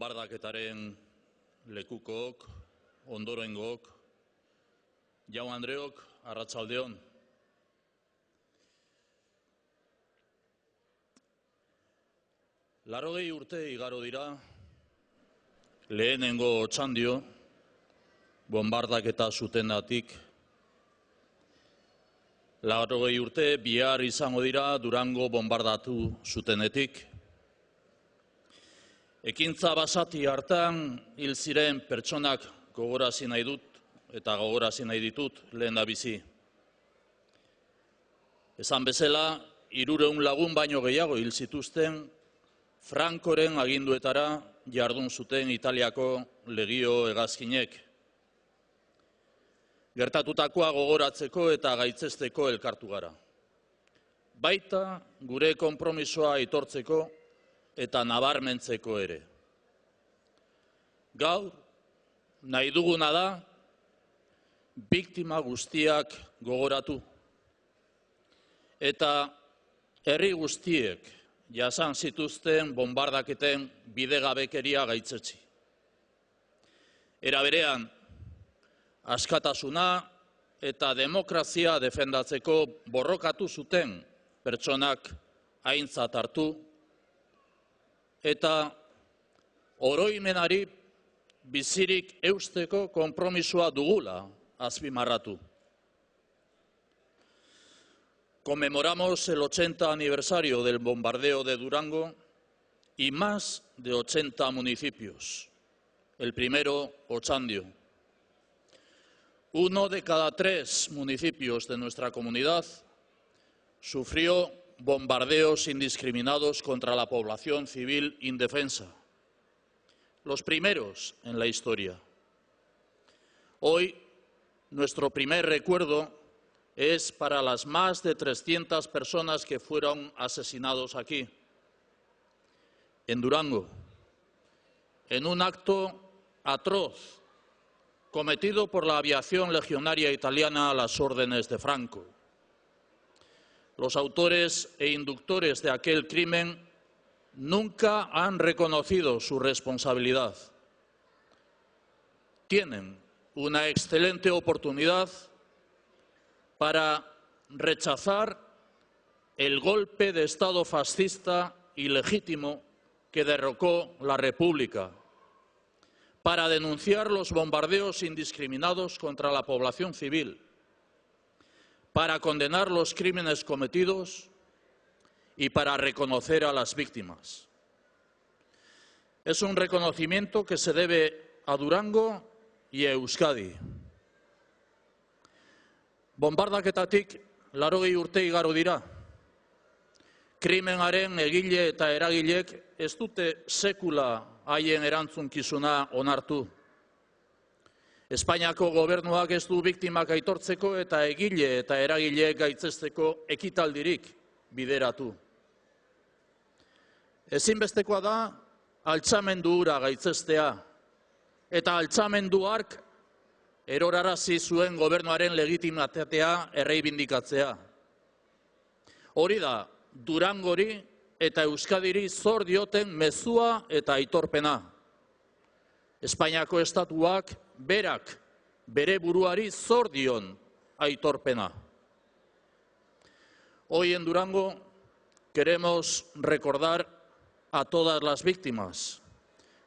bombardaketaren lekukok, ondorengook, jau Andreok, arratxaldeon. Larrogei urte igaro dira, lehenengo txandio, bombardaketa zuten datik. Larrogei urte bihar izango dira, durango bombardatu zutenetik. Ekintza basati hartan hil ziren pertsonak gogorazi nahi dut eta gogorazi nahi ditut lehen da bizi. Esan bezala, irureun lagun baino gehiago hil zituzten, Frankoren aginduetara jardun zuten Italiako legio egazkinek. Gertatutakoa gogoratzeko eta gaitzesteko elkartu gara. Baita gure konpromisoa itortzeko, eta nabarmentzeko ere. Gaur, nahi duguna da, biktima guztiak gogoratu. Eta herri guztiek jasan zituzten bombardaketen bidegabekeria gaitzetsi. Era berean, askatasuna eta demokrazia defendatzeko borrokatu zuten pertsonak aintzat hartu eta oroimenari bizirik eusteko konpromisoa dugula azpimarratu. Conmemoramos el 80 aniversario del bombardeo de Durango y más de 80 municipios. El primero, Ochandio. Uno de cada tres municipios de nuestra comunidad sufrió bombardeos indiscriminados contra la población civil indefensa, los primeros en la historia. Hoy, nuestro primer recuerdo es para las más de 300 personas que fueron asesinados aquí, en Durango, en un acto atroz cometido por la aviación legionaria italiana a las órdenes de Franco. Los autores e inductores de aquel crimen nunca han reconocido su responsabilidad. Tienen una excelente oportunidad para rechazar el golpe de Estado fascista ilegítimo que derrocó la República, para denunciar los bombardeos indiscriminados contra la población civil, para condenar los crímenes cometidos y para reconocer a las víctimas. Es un reconocimiento que se debe a Durango y a Euskadi. Bombardaketatik larogei urte igaro dira. Krimenaren egille eta eragilek ez dute sekula haien erantzunkizuna onartu. Espainiako gobernuak ez du biktimak aitortzeko eta egile eta eragile gaitzesteko ekitaldirik bideratu. Ezinbestekoa da, altxamendu ura gaitzestea, eta altxamendu erorarazi zuen gobernuaren legitimatetea erreibindikatzea. Hori da, durangori eta euskadiri zor dioten mezua eta aitorpena. Espainiako estatuak berak bere buruari zor Hoy en Durango queremos recordar a todas las víctimas.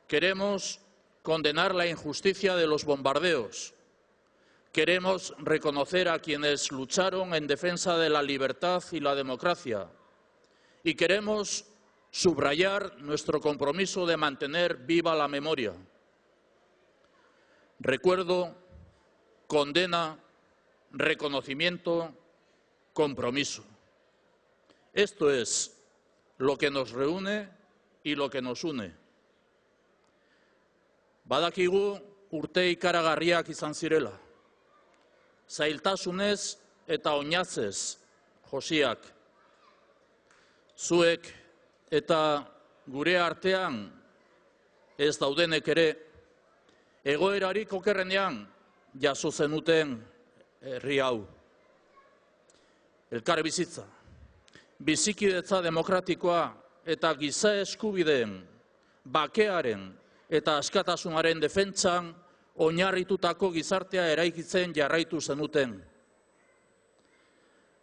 Queremos condenar la injusticia de los bombardeos. Queremos reconocer a quienes lucharon en defensa de la libertad y la democracia. Y queremos subrayar nuestro compromiso de mantener viva la memoria. recuerdo, condena, reconocimiento, compromiso. Esto es lo que nos reúne y lo que nos une. Badakigu urte ikaragarriak izan zirela. Zailtasunez eta oinatzez josiak. Zuek eta gure artean ez daudenek ere egoerarik okerrenean jaso zenuten herri hau. Elkar bizitza, bizikidetza demokratikoa eta giza eskubideen, bakearen eta askatasunaren defentsan oinarritutako gizartea eraikitzen jarraitu zenuten.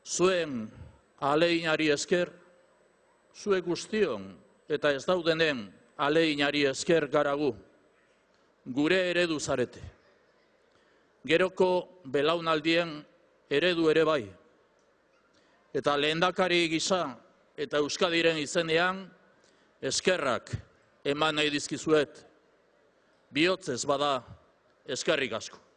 Zuen aleinari esker, zue guztion eta ez daudenen aleinari esker garagu gure eredu zarete. Geroko belaunaldien eredu ere bai. Eta lehendakari gisa eta Euskadiren izenean eskerrak eman nahi dizkizuet bihotzez bada eskerrik asko.